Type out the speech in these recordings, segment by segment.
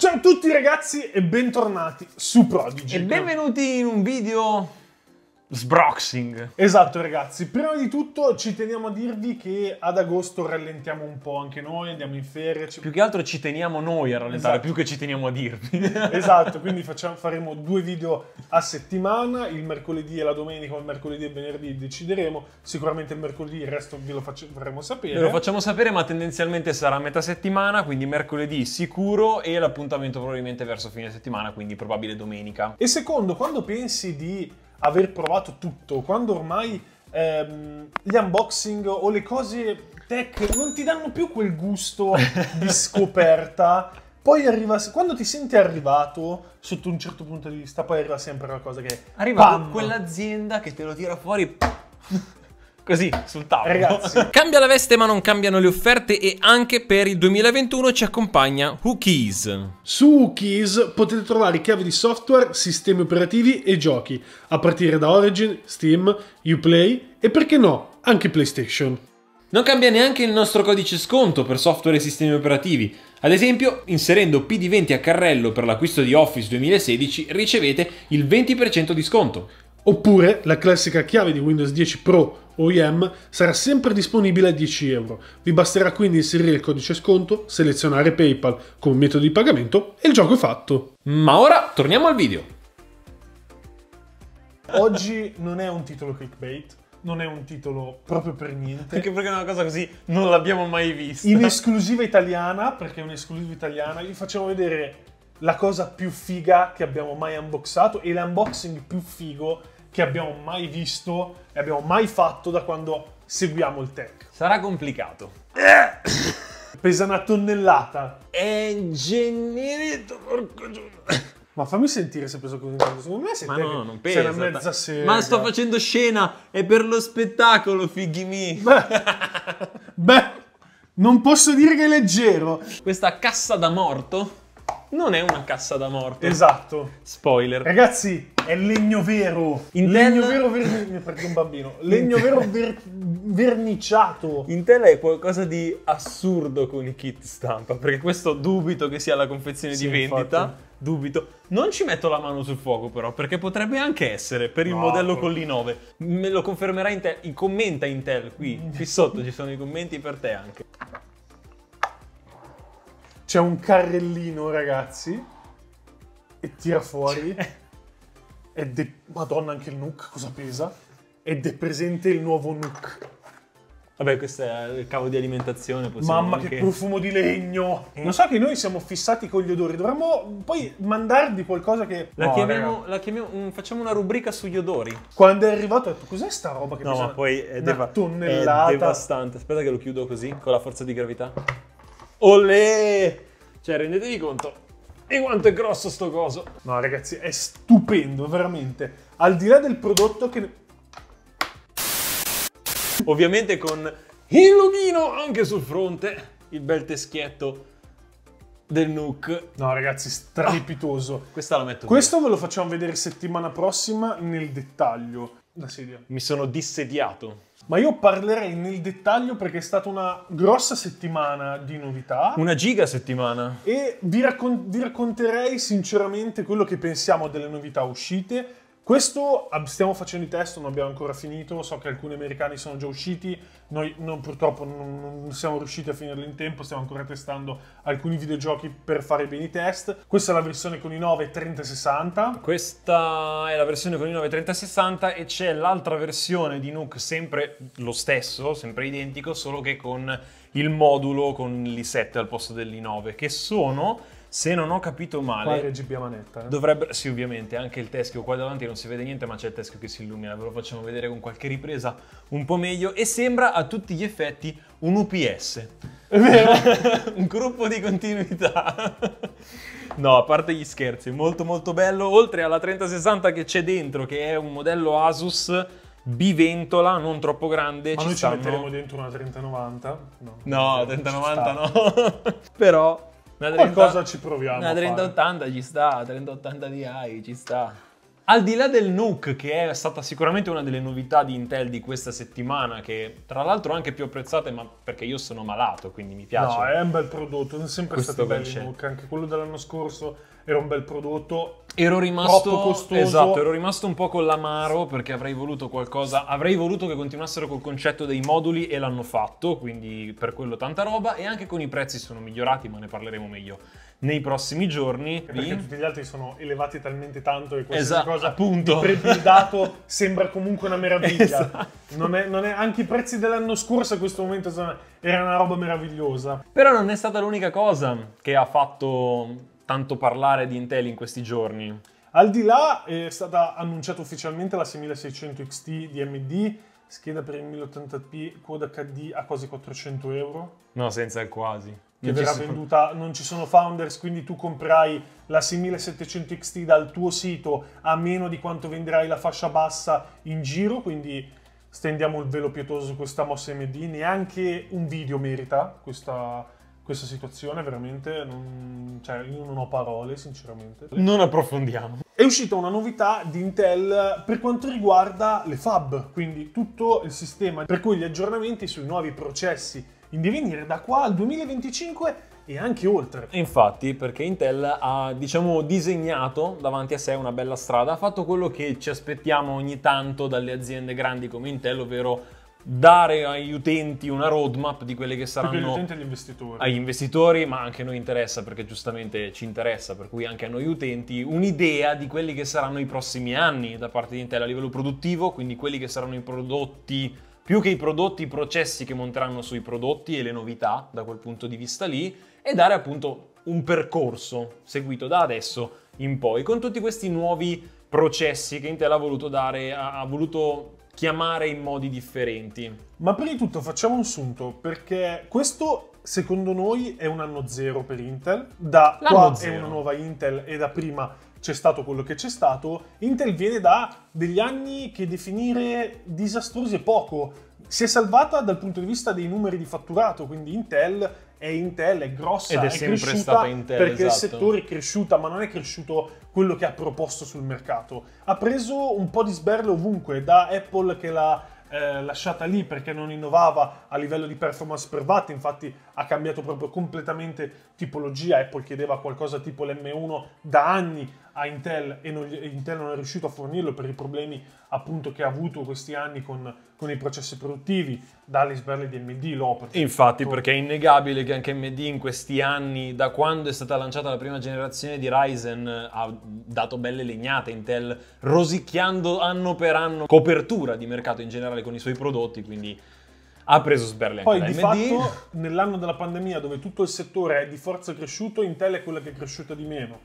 Ciao a tutti ragazzi e bentornati su Prodigy. E benvenuti in un video Sbroxing. Esatto ragazzi, prima di tutto ci teniamo a dirvi che ad agosto rallentiamo un po' anche noi, andiamo in ferie. Ci... Più che altro ci teniamo noi a rallentare, esatto. più che ci teniamo a dirvi. esatto, quindi facciamo, faremo due video a settimana, il mercoledì e la domenica o il mercoledì e il venerdì decideremo, sicuramente il mercoledì il resto ve lo faccio, faremo sapere. Ve lo facciamo sapere ma tendenzialmente sarà a metà settimana, quindi mercoledì sicuro e l'appuntamento probabilmente verso fine settimana, quindi probabile domenica. E secondo, quando pensi di aver provato tutto, quando ormai ehm, gli unboxing o le cose tech non ti danno più quel gusto di scoperta. Poi arriva, quando ti senti arrivato, sotto un certo punto di vista, poi arriva sempre una cosa che... Arriva quell'azienda che te lo tira fuori così sul tavolo. Ragazzi, cambia la veste ma non cambiano le offerte e anche per il 2021 ci accompagna Hookies. Su Hookies potete trovare chiavi di software, sistemi operativi e giochi, a partire da Origin, Steam, Uplay e perché no, anche PlayStation. Non cambia neanche il nostro codice sconto per software e sistemi operativi. Ad esempio, inserendo PD20 a carrello per l'acquisto di Office 2016 ricevete il 20% di sconto. Oppure la classica chiave di Windows 10 Pro OEM sarà sempre disponibile a 10 euro. Vi basterà quindi inserire il codice sconto, selezionare PayPal come metodo di pagamento e il gioco è fatto. Ma ora torniamo al video. Oggi non è un titolo clickbait, non è un titolo proprio per niente. Anche perché è una cosa così non l'abbiamo mai vista. In esclusiva italiana, perché è un'esclusiva italiana, vi facciamo vedere la cosa più figa che abbiamo mai unboxato e l'unboxing più figo che abbiamo mai visto e abbiamo mai fatto da quando seguiamo il tech. Sarà complicato. Pesa una tonnellata. È ingegnierito, porco giusto. Ma fammi sentire se peso così tanto. Secondo me se Ma no, non pesa. C'era mezza sera. Ma sto facendo scena, è per lo spettacolo, fighi mi. Beh, beh, non posso dire che è leggero. Questa cassa da morto non è una cassa da morte. Esatto. Spoiler. Ragazzi, è legno vero. Intel... Legno vero verni... un bambino. Legno Intel... vero ver... verniciato. Intel è qualcosa di assurdo con i kit stampa, perché questo dubito che sia la confezione sì, di vendita. Infatti. Dubito. Non ci metto la mano sul fuoco però, perché potrebbe anche essere per il no, modello con l'i9. Me lo confermerà Intel, commenta Intel qui, qui sotto ci sono i commenti per te anche c'è un carrellino, ragazzi, e tira fuori. Ed è. Madonna, anche il Nook, cosa pesa? Ed è presente il nuovo Nook. Vabbè, questo è il cavo di alimentazione. Mamma, anche... che profumo di legno! Mm. Eh. Non so che noi siamo fissati con gli odori. Dovremmo poi mandarvi qualcosa che. La no, chiamiamo. La chiamiamo facciamo una rubrica sugli odori. Quando è arrivato, ho detto: Cos'è sta roba che No, ma poi è, deva- tonnellata. è devastante. Aspetta, che lo chiudo così, con la forza di gravità. Olè! Cioè, rendetevi conto di quanto è grosso sto coso. No, ragazzi, è stupendo, veramente. Al di là del prodotto che... Ovviamente con il loghino anche sul fronte, il bel teschietto del Nook. No, ragazzi, strepitoso. Ah, questa la metto. Questo via. ve lo facciamo vedere settimana prossima nel dettaglio. La sedia. Mi sono dissediato. Ma io parlerei nel dettaglio perché è stata una grossa settimana di novità. Una giga settimana. E vi, raccon- vi racconterei sinceramente quello che pensiamo delle novità uscite questo stiamo facendo i test, non abbiamo ancora finito, so che alcuni americani sono già usciti, noi non, purtroppo non, non, siamo riusciti a finirli in tempo, stiamo ancora testando alcuni videogiochi per fare bene i test. Questa è la versione con i 9 3060. Questa è la versione con i 9 3060 e c'è l'altra versione di Nuke, sempre lo stesso, sempre identico, solo che con il modulo con l'i7 al posto dell'i9, che sono se non ho capito male, RGB manetta, eh? dovrebbero, sì ovviamente, anche il teschio qua davanti non si vede niente ma c'è il teschio che si illumina, ve lo facciamo vedere con qualche ripresa un po' meglio e sembra a tutti gli effetti un UPS, un gruppo di continuità. no, a parte gli scherzi, molto molto bello, oltre alla 3060 che c'è dentro che è un modello Asus, biventola, non troppo grande. Ma ci noi stanno... ci metteremo dentro una 3090? No, no 3090 no. Però 30, qualcosa ci proviamo. Una 3080 ci sta, 3080 di AI ci sta. Al di là del Nook, che è stata sicuramente una delle novità di Intel di questa settimana, che tra l'altro anche più apprezzate, ma perché io sono malato, quindi mi piace. No, è un bel prodotto, è sempre Questo stato bello il Nook, anche quello dell'anno scorso era un bel prodotto. Ero rimasto, costoso. esatto, ero rimasto un po' con l'amaro perché avrei voluto qualcosa, avrei voluto che continuassero col concetto dei moduli e l'hanno fatto, quindi per quello tanta roba e anche con i prezzi sono migliorati, ma ne parleremo meglio nei prossimi giorni. Perché tutti gli altri sono elevati talmente tanto che questa esatto, cosa appunto. prebuildato sembra comunque una meraviglia. Esatto. Non è, non è, anche i prezzi dell'anno scorso a questo momento era una roba meravigliosa. Però non è stata l'unica cosa che ha fatto tanto parlare di Intel in questi giorni? Al di là è stata annunciata ufficialmente la 6600 XT di AMD, scheda per il 1080p Quad HD a quasi 400 euro. No, senza il quasi. Che non verrà sono... venduta, non ci sono founders, quindi tu comprai la 6700 XT dal tuo sito a meno di quanto venderai la fascia bassa in giro, quindi stendiamo il velo pietoso su questa mossa AMD, neanche un video merita questa questa situazione veramente non, cioè io non ho parole sinceramente non approfondiamo è uscita una novità di Intel per quanto riguarda le fab quindi tutto il sistema per cui gli aggiornamenti sui nuovi processi in divenire da qua al 2025 e anche oltre. Infatti, perché Intel ha, diciamo, disegnato davanti a sé una bella strada, ha fatto quello che ci aspettiamo ogni tanto dalle aziende grandi come Intel, ovvero dare agli utenti una roadmap di quelle che saranno agli, investitori. agli investitori, ma anche a noi interessa perché giustamente ci interessa, per cui anche a noi utenti un'idea di quelli che saranno i prossimi anni da parte di Intel a livello produttivo, quindi quelli che saranno i prodotti più che i prodotti, i processi che monteranno sui prodotti e le novità da quel punto di vista lì e dare appunto un percorso seguito da adesso in poi con tutti questi nuovi processi che Intel ha voluto dare, ha voluto chiamare in modi differenti. Ma prima di tutto facciamo un sunto, perché questo secondo noi è un anno zero per Intel. Da L'anno qua zero. è una nuova Intel e da prima c'è stato quello che c'è stato. Intel viene da degli anni che definire disastrosi è poco. Si è salvata dal punto di vista dei numeri di fatturato, quindi Intel è Intel, è grossa, Ed è, è sempre stata Intel, perché esatto. il settore è cresciuto, ma non è cresciuto quello che ha proposto sul mercato. Ha preso un po' di sberle ovunque, da Apple che l'ha eh, lasciata lì perché non innovava a livello di performance per watt, infatti ha cambiato proprio completamente tipologia, Apple chiedeva qualcosa tipo l'M1 da anni, a Intel e non, Intel non è riuscito a fornirlo per i problemi appunto che ha avuto questi anni con, con i processi produttivi dall'Alice Berley di AMD l'Opera. Infatti perché è innegabile che anche AMD in questi anni da quando è stata lanciata la prima generazione di Ryzen ha dato belle legnate Intel rosicchiando anno per anno copertura di mercato in generale con i suoi prodotti quindi ha preso sberle Poi di fatto nell'anno della pandemia dove tutto il settore è di forza cresciuto Intel è quella che è cresciuta di meno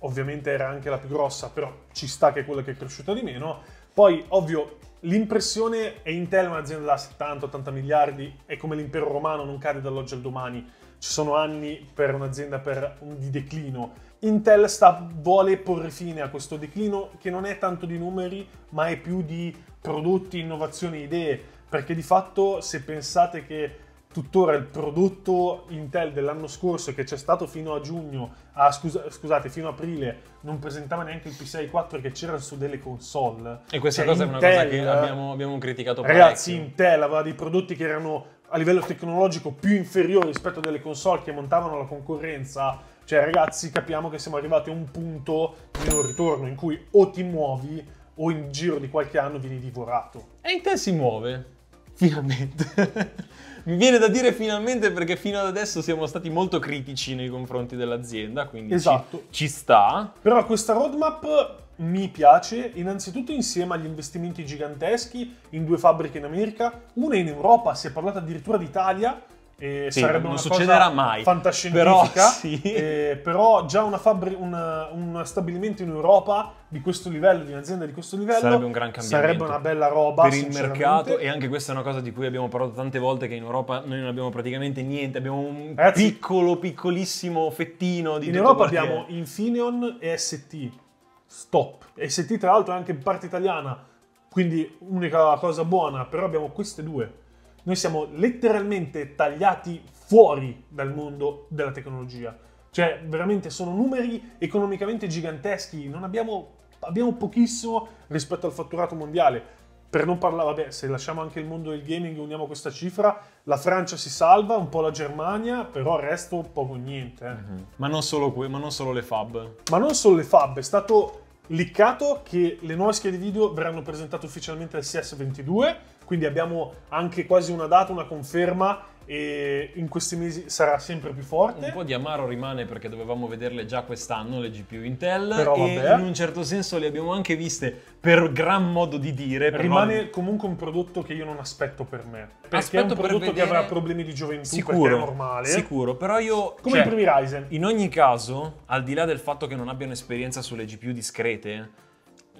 ovviamente era anche la più grossa, però ci sta che è quella che è cresciuta di meno. Poi, ovvio, l'impressione è Intel è un'azienda da 70-80 miliardi è come l'impero romano non cade dall'oggi al domani. Ci sono anni per un'azienda per, di declino. Intel sta, vuole porre fine a questo declino che non è tanto di numeri, ma è più di prodotti, innovazioni, idee. Perché di fatto, se pensate che tuttora il prodotto Intel dell'anno scorso che c'è stato fino a giugno, ah, scusa, scusate, fino a aprile, non presentava neanche il P6 4 che c'era su delle console. E questa cioè, cosa Intel, è una cosa che eh, abbiamo, abbiamo criticato parecchio. Ragazzi, Intel aveva dei prodotti che erano a livello tecnologico più inferiori rispetto a delle console che montavano la concorrenza. Cioè, ragazzi, capiamo che siamo arrivati a un punto di non ritorno in cui o ti muovi o in giro di qualche anno vieni divorato. E Intel si muove, finalmente. Mi viene da dire finalmente perché fino ad adesso siamo stati molto critici nei confronti dell'azienda, quindi esatto. ci, ci sta. Però questa roadmap mi piace innanzitutto insieme agli investimenti giganteschi in due fabbriche in America, una in Europa, si è parlato addirittura d'Italia, e sì, sarebbe non succederà mai. fantascientifica, però, eh, sì. eh, però già fabbri- una, un stabilimento in Europa di questo livello, di un'azienda di questo livello, sarebbe un gran cambiamento. Sarebbe una bella roba per il mercato e anche questa è una cosa di cui abbiamo parlato tante volte che in Europa noi non abbiamo praticamente niente, abbiamo un Ragazzi, piccolo piccolissimo fettino di In Europa abbiamo Infineon e ST. Stop. ST tra l'altro è anche in parte italiana, quindi unica cosa buona, però abbiamo queste due noi siamo letteralmente tagliati fuori dal mondo della tecnologia. Cioè, veramente sono numeri economicamente giganteschi, abbiamo, abbiamo, pochissimo rispetto al fatturato mondiale. Per non parlare, vabbè, se lasciamo anche il mondo del gaming e uniamo questa cifra, la Francia si salva, un po' la Germania, però il resto poco niente. Eh. Mm-hmm. Ma, non solo que- ma non solo le FAB. Ma non solo le FAB, è stato liccato che le nuove schede video verranno presentate ufficialmente al CS22, quindi abbiamo anche quasi una data, una conferma e in questi mesi sarà sempre più forte. Un po' di amaro rimane perché dovevamo vederle già quest'anno le GPU Intel Però e vabbè. in un certo senso le abbiamo anche viste per gran modo di dire. Rimane non... comunque un prodotto che io non aspetto per me, perché aspetto è un prodotto vedere... che avrà problemi di gioventù, sicuro, è normale. Sicuro, però io... Come cioè, i primi Ryzen. In ogni caso, al di là del fatto che non abbiano esperienza sulle GPU discrete,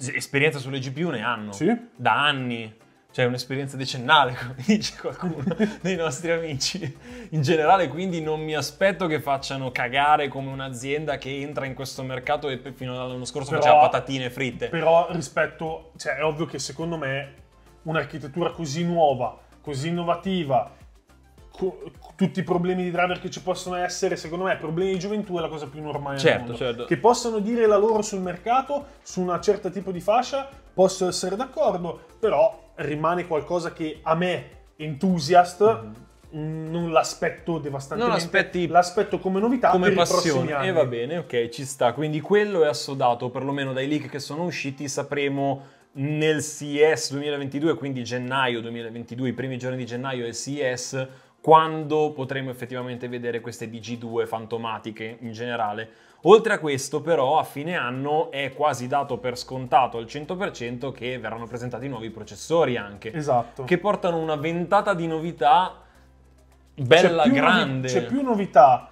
esperienza sulle GPU ne hanno. Sì. Da anni cioè un'esperienza decennale, come dice qualcuno dei nostri amici. In generale, quindi, non mi aspetto che facciano cagare come un'azienda che entra in questo mercato e fino all'anno scorso però, faceva patatine fritte. Però rispetto, cioè, è ovvio che secondo me un'architettura così nuova, così innovativa, tutti i problemi di driver che ci possono essere, secondo me, problemi di gioventù è la cosa più normale certo, certo. Che possano dire la loro sul mercato, su una certa tipo di fascia, posso essere d'accordo, però rimane qualcosa che a me, entusiast, mm-hmm. non l'aspetto devastante non l'aspetto come novità come passione. E eh, va bene, ok, ci sta. Quindi quello è assodato, perlomeno dai leak che sono usciti sapremo nel CS 2022, quindi gennaio 2022, i primi giorni di gennaio è CS, quando potremo effettivamente vedere queste DG2 fantomatiche in generale Oltre a questo però a fine anno è quasi dato per scontato al 100% che verranno presentati nuovi processori anche. Esatto. Che portano una ventata di novità bella c'è grande. Novi- c'è più novità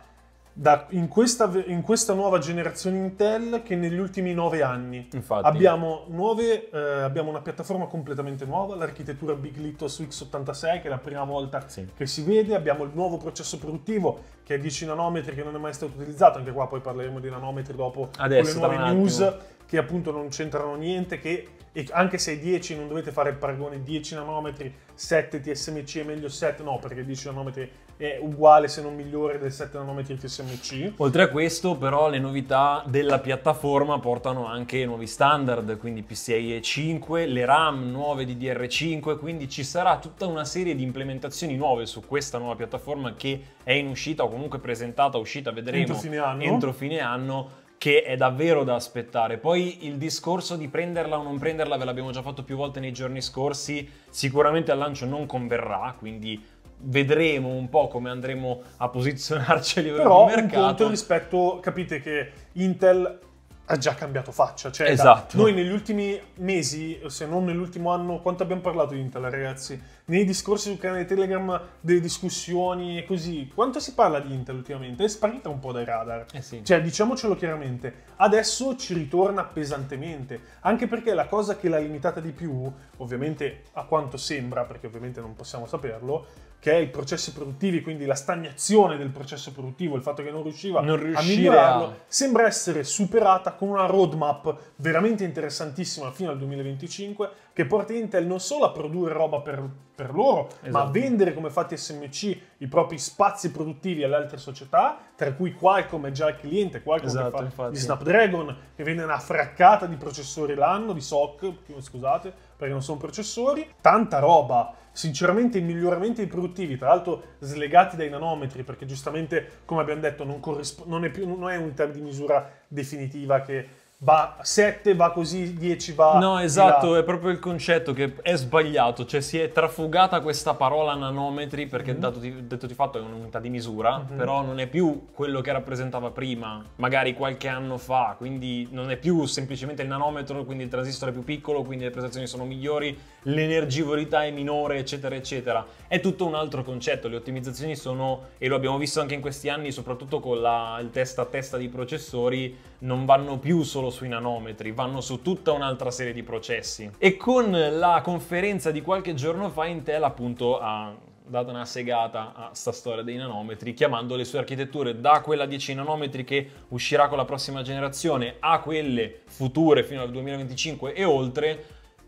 da, in, questa, in, questa, nuova generazione Intel che negli ultimi nove anni. Infatti. Abbiamo, nuove, eh, abbiamo una piattaforma completamente nuova, l'architettura Big Little su X86 che è la prima volta sì. che si vede, abbiamo il nuovo processo produttivo che è 10 nanometri che non è mai stato utilizzato, anche qua poi parleremo di nanometri dopo Adesso, con le nuove news. Attimo che appunto non c'entrano niente, che anche se 10 non dovete fare il paragone 10 nanometri, 7 TSMC è meglio 7, no, perché 10 nanometri è uguale se non migliore del 7 nanometri TSMC. Oltre a questo però le novità della piattaforma portano anche nuovi standard, quindi PCIe 5, le RAM nuove di DR5, quindi ci sarà tutta una serie di implementazioni nuove su questa nuova piattaforma che è in uscita o comunque presentata, uscita, vedremo entro fine anno. Entro fine anno che è davvero da aspettare. Poi il discorso di prenderla o non prenderla ve l'abbiamo già fatto più volte nei giorni scorsi, sicuramente al lancio non converrà, quindi vedremo un po' come andremo a posizionarci a livello Però, di mercato. Però un conto rispetto, capite che Intel ha già cambiato faccia. Cioè, esatto. Da, noi negli ultimi mesi, se non nell'ultimo anno, quanto abbiamo parlato di Intel, ragazzi? Nei discorsi sul canale Telegram, delle discussioni e così, quanto si parla di Intel ultimamente? È sparita un po' dai radar. Eh sì. Cioè, diciamocelo chiaramente, adesso ci ritorna pesantemente, anche perché la cosa che l'ha limitata di più, ovviamente a quanto sembra, perché ovviamente non possiamo saperlo, che è i processi produttivi, quindi la stagnazione del processo produttivo, il fatto che non riusciva non a migliorarlo, a... sembra essere superata con una roadmap veramente interessantissima fino al 2025 che porta Intel non solo a produrre roba per, per loro, esatto. ma a esatto. vendere come fatti SMC i propri spazi produttivi alle altre società, tra cui Qualcomm è già il cliente, Qualcomm esatto, che fa infatti. di Snapdragon, che vende una fraccata di processori l'anno, di SOC, scusate, perché non sono processori, tanta roba. Sinceramente i miglioramenti produttivi, tra l'altro slegati dai nanometri, perché giustamente, come abbiamo detto, non, corrisp- non, è, più, non è unità di misura definitiva che va 7, va così, 10 va... No, esatto, è proprio il concetto che è sbagliato, cioè si è trafugata questa parola nanometri perché mm-hmm. dato di, detto di fatto è un'unità di misura, mm-hmm. però non è più quello che rappresentava prima, magari qualche anno fa, quindi non è più semplicemente il nanometro, quindi il transistor è più piccolo, quindi le prestazioni sono migliori, l'energivorità è minore, eccetera, eccetera. È tutto un altro concetto, le ottimizzazioni sono, e lo abbiamo visto anche in questi anni, soprattutto con la, il test a testa di processori, non vanno più solo sui nanometri, vanno su tutta un'altra serie di processi. E con la conferenza di qualche giorno fa Intel appunto ha dato una segata a sta storia dei nanometri, chiamando le sue architetture da quella 10 nanometri che uscirà con la prossima generazione a quelle future fino al 2025 e oltre,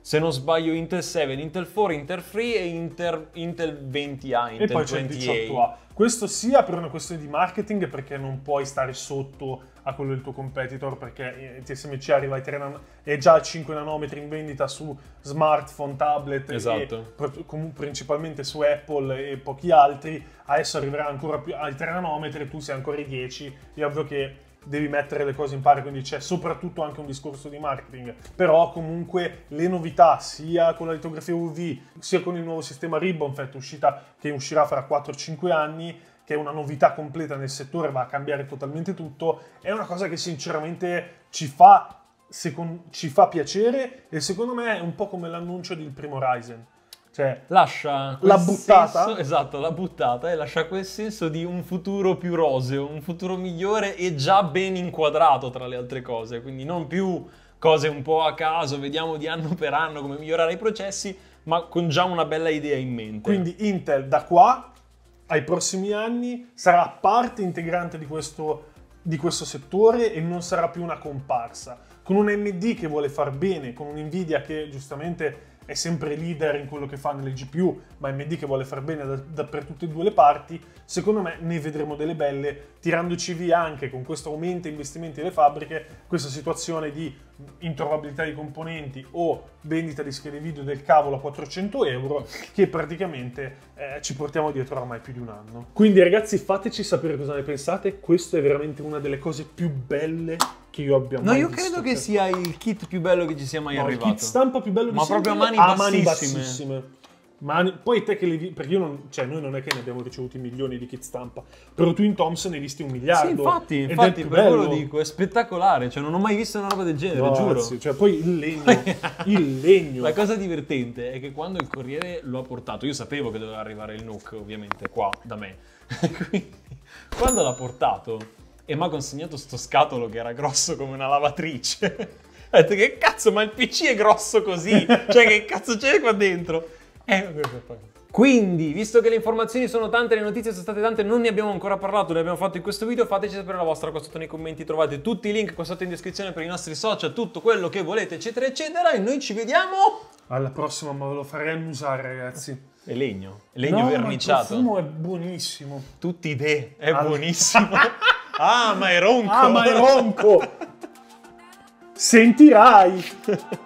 se non sbaglio Intel 7, Intel 4, Intel 3 e Inter, Intel 20A, Intel e poi 20 c'è il 18A. Questo sia per una questione di marketing perché non puoi stare sotto a quello del tuo competitor perché eh, TSMC arriva ai 3 nan- è già a 5 nanometri in vendita su smartphone, tablet esatto. e pr- principalmente su Apple e pochi altri adesso arriverà ancora più ai 3 nanometri e tu sei ancora ai 10 è ovvio che devi mettere le cose in pari, quindi c'è soprattutto anche un discorso di marketing, però comunque le novità sia con la litografia UV, sia con il nuovo sistema Ribbon Fett uscita, che uscirà fra 4-5 anni, che è una novità completa nel settore, va a cambiare totalmente tutto, è una cosa che sinceramente ci fa, ci fa piacere e secondo me è un po' come l'annuncio del primo Ryzen cioè, lascia la buttata. Senso, esatto, la buttata e lascia quel senso di un futuro più roseo, un futuro migliore e già ben inquadrato tra le altre cose, quindi non più cose un po' a caso, vediamo di anno per anno come migliorare i processi, ma con già una bella idea in mente. Quindi Intel da qua ai prossimi anni sarà parte integrante di questo, di questo settore e non sarà più una comparsa. Con un AMD che vuole far bene, con un Nvidia che giustamente è sempre leader in quello che fa nelle GPU, ma AMD che vuole far bene da, da per tutte e due le parti, secondo me ne vedremo delle belle, tirandoci via anche con questo aumento di investimenti delle fabbriche, questa situazione di introvabilità di componenti o vendita di schede video del cavolo a 400 euro che praticamente eh, ci portiamo dietro ormai più di un anno. Quindi ragazzi fateci sapere cosa ne pensate, questa è veramente una delle cose più belle che io abbia mai No, io credo che cioè. sia il kit più bello che ci sia mai no, arrivato. il kit stampa più bello di Ma sempre, proprio a ah, mani, bassissime. mani bassissime. Ma poi te che li perché io non, cioè noi non è che ne abbiamo ricevuti milioni di kit stampa, però tu in Thompson ne hai visti un miliardo. Sì, infatti, infatti per bello. lo dico, è spettacolare, cioè non ho mai visto una roba del genere, no, giuro. Sì, cioè poi il legno, il legno. La cosa divertente è che quando il corriere lo ha portato, io sapevo che doveva arrivare il Nook, ovviamente qua da me. Quindi quando l'ha portato e mi ha consegnato sto scatolo che era grosso come una lavatrice. ha detto che cazzo, ma il PC è grosso così? Cioè che cazzo c'è qua dentro? Eh, Quindi, visto che le informazioni sono tante, le notizie sono state tante, non ne abbiamo ancora parlato, le abbiamo fatto in questo video, fateci sapere la vostra qua sotto nei commenti, trovate tutti i link qua sotto in descrizione per i nostri social, tutto quello che volete, eccetera, eccetera, e noi ci vediamo... Alla prossima, ma ve lo farei annusare, ragazzi. È legno, legno no, verniciato. il profumo è buonissimo. Tutti i te, è All... buonissimo. ah, ma è ronco! Ah, ma è ronco! Sentirai!